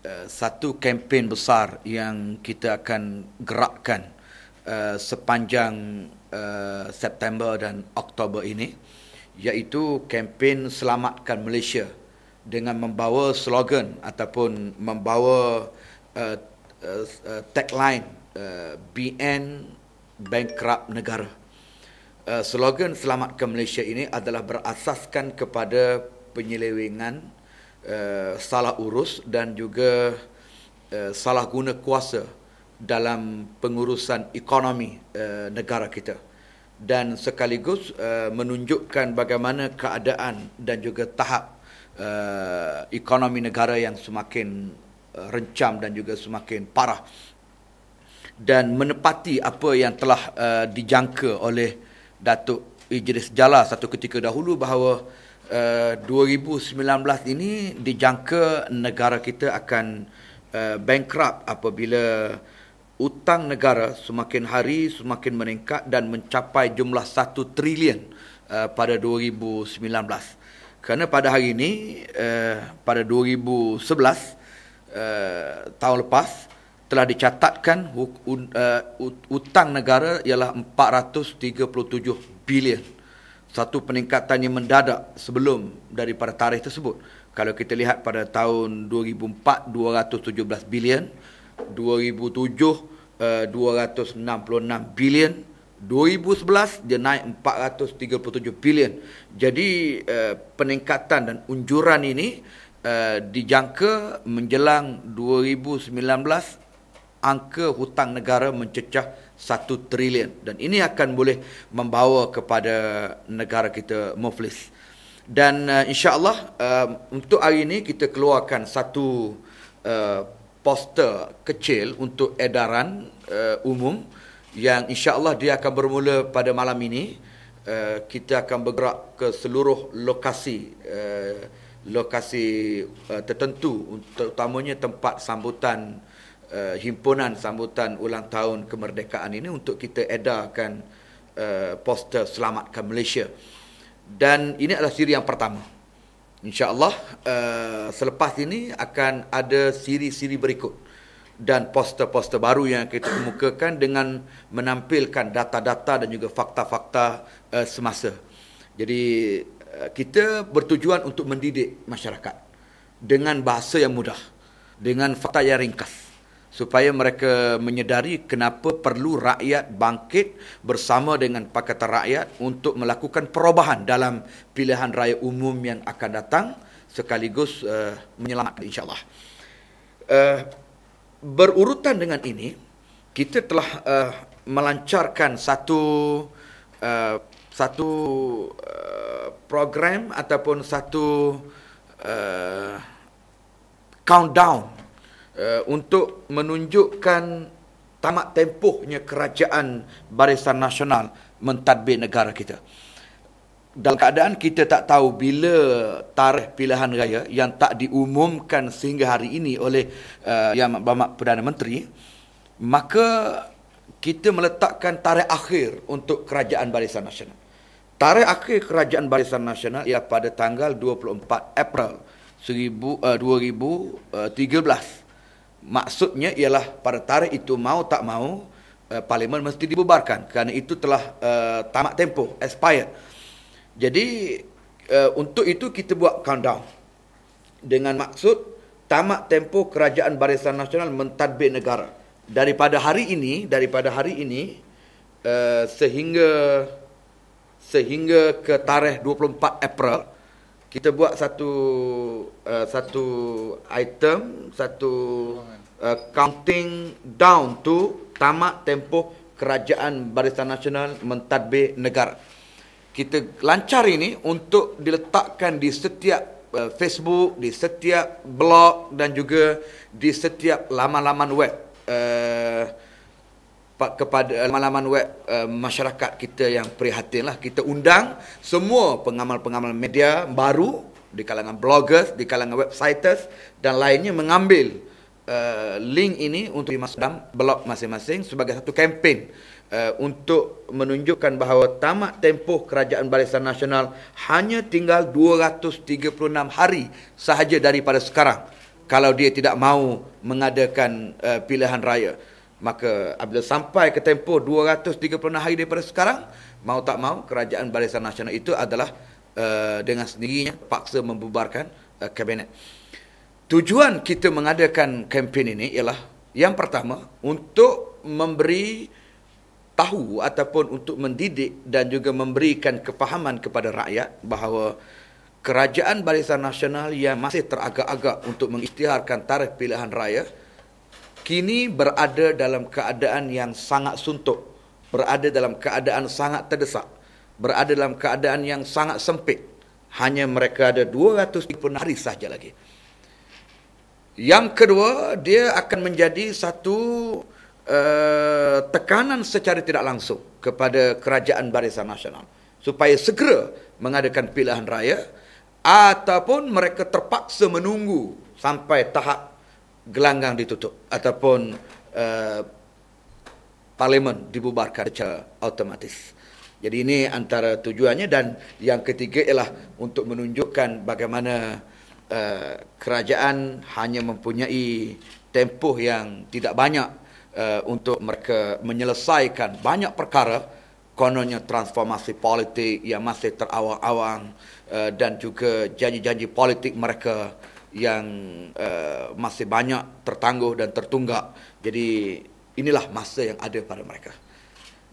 Eh, satu kempen besar yang kita akan gerakkan uh, sepanjang uh, September dan Oktober ini iaitu kempen selamatkan Malaysia dengan membawa slogan ataupun membawa uh, uh, tagline uh, BN bankrupt negara. Uh, slogan selamatkan Malaysia ini adalah berasaskan kepada penyelewengan Eh, salah urus dan juga uh, salah guna kuasa dalam pengurusan ekonomi uh, negara kita dan sekaligus uh, menunjukkan bagaimana keadaan dan juga tahap uh, ekonomi negara yang semakin uh, rencam dan juga semakin parah dan menepati apa yang telah uh, dijangka oleh Datuk Idris Jalal satu ketika dahulu bahawa uh, eh, 2019 ini dijangka negara kita akan uh, bankrupt apabila hutang negara semakin hari semakin meningkat dan mencapai jumlah 1 trilion uh, pada 2019. Kerana pada hari ini, uh, pada 2011, uh, tahun lepas, telah dicatatkan hutang negara ialah 437 bilion satu peningkatan yang mendadak sebelum daripada tarikh tersebut. Kalau kita lihat pada tahun 2004 217 bilion, 2007 266 eh, bilion, 2011 dia naik 437 bilion. Jadi eh, peningkatan dan unjuran ini eh, dijangka menjelang 2019 angka hutang negara mencecah satu trilion dan ini akan boleh membawa kepada negara kita muflis dan uh, insyaallah um, untuk hari ini kita keluarkan satu uh, poster kecil untuk edaran uh, umum yang insyaallah dia akan bermula pada malam ini uh, kita akan bergerak ke seluruh lokasi uh, lokasi uh, tertentu terutamanya tempat sambutan uh, himpunan sambutan ulang tahun kemerdekaan ini untuk kita edarkan uh, poster selamatkan Malaysia. Dan ini adalah siri yang pertama. InsyaAllah uh, selepas ini akan ada siri-siri berikut dan poster-poster baru yang kita kemukakan dengan menampilkan data-data dan juga fakta-fakta uh, semasa. Jadi uh, kita bertujuan untuk mendidik masyarakat dengan bahasa yang mudah, dengan fakta yang ringkas supaya mereka menyedari kenapa perlu rakyat bangkit bersama dengan pakatan rakyat untuk melakukan perubahan dalam pilihan raya umum yang akan datang sekaligus uh, menyelamatkan insyaallah. Uh, berurutan dengan ini kita telah uh, melancarkan satu uh, satu uh, program ataupun satu uh, countdown Eh, untuk menunjukkan tamat tempuhnya kerajaan barisan nasional mentadbir negara kita. Dalam keadaan kita tak tahu bila tarikh pilihan raya yang tak diumumkan sehingga hari ini oleh uh, Yang Berhormat Perdana Menteri, maka kita meletakkan tarikh akhir untuk kerajaan barisan nasional. Tarikh akhir kerajaan barisan nasional ialah pada tanggal 24 April 2013 maksudnya ialah pada tarikh itu mau tak mau uh, parlimen mesti dibubarkan kerana itu telah uh, tamat tempoh expired jadi uh, untuk itu kita buat countdown dengan maksud tamat tempoh kerajaan barisan nasional mentadbir negara daripada hari ini daripada hari ini uh, sehingga sehingga ke tarikh 24 April kita buat satu uh, satu item satu uh, counting down to tamat tempoh kerajaan Barisan Nasional mentadbir negara. Kita lancar ini untuk diletakkan di setiap uh, Facebook, di setiap blog dan juga di setiap laman-laman web uh, kepada uh, laman-laman web uh, masyarakat kita yang prihatin lah Kita undang semua pengamal-pengamal media baru di kalangan bloggers, di kalangan websiters dan lainnya mengambil Eh, link ini untuk dimasukkan blog masing-masing sebagai satu kempen uh, untuk menunjukkan bahawa tamat tempoh Kerajaan Barisan Nasional hanya tinggal 236 hari sahaja daripada sekarang kalau dia tidak mahu mengadakan uh, pilihan raya. Maka apabila sampai ke tempoh 236 hari daripada sekarang, mau tak mau Kerajaan Barisan Nasional itu adalah uh, dengan sendirinya paksa membubarkan uh, kabinet tujuan kita mengadakan kempen ini ialah yang pertama untuk memberi tahu ataupun untuk mendidik dan juga memberikan kepahaman kepada rakyat bahawa kerajaan barisan nasional yang masih teragak-agak untuk mengisytiharkan tarikh pilihan raya kini berada dalam keadaan yang sangat suntuk berada dalam keadaan sangat terdesak berada dalam keadaan yang sangat sempit hanya mereka ada 230 hari sahaja lagi yang kedua, dia akan menjadi satu uh, tekanan secara tidak langsung kepada kerajaan barisan nasional supaya segera mengadakan pilihan raya ataupun mereka terpaksa menunggu sampai tahap gelanggang ditutup ataupun uh, parlimen dibubarkan secara automatis. Jadi ini antara tujuannya dan yang ketiga ialah untuk menunjukkan bagaimana uh, kerajaan hanya mempunyai tempoh yang tidak banyak uh, untuk mereka menyelesaikan banyak perkara kononnya transformasi politik yang masih terawang-awang uh, dan juga janji-janji politik mereka yang uh, masih banyak tertangguh dan tertunggak. Jadi inilah masa yang ada pada mereka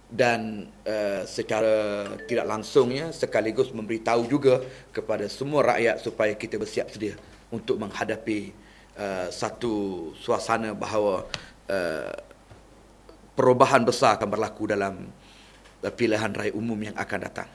dan uh, secara tidak langsungnya sekaligus memberitahu juga kepada semua rakyat supaya kita bersiap sedia untuk menghadapi uh, satu suasana bahawa uh, perubahan besar akan berlaku dalam pilihan raya umum yang akan datang.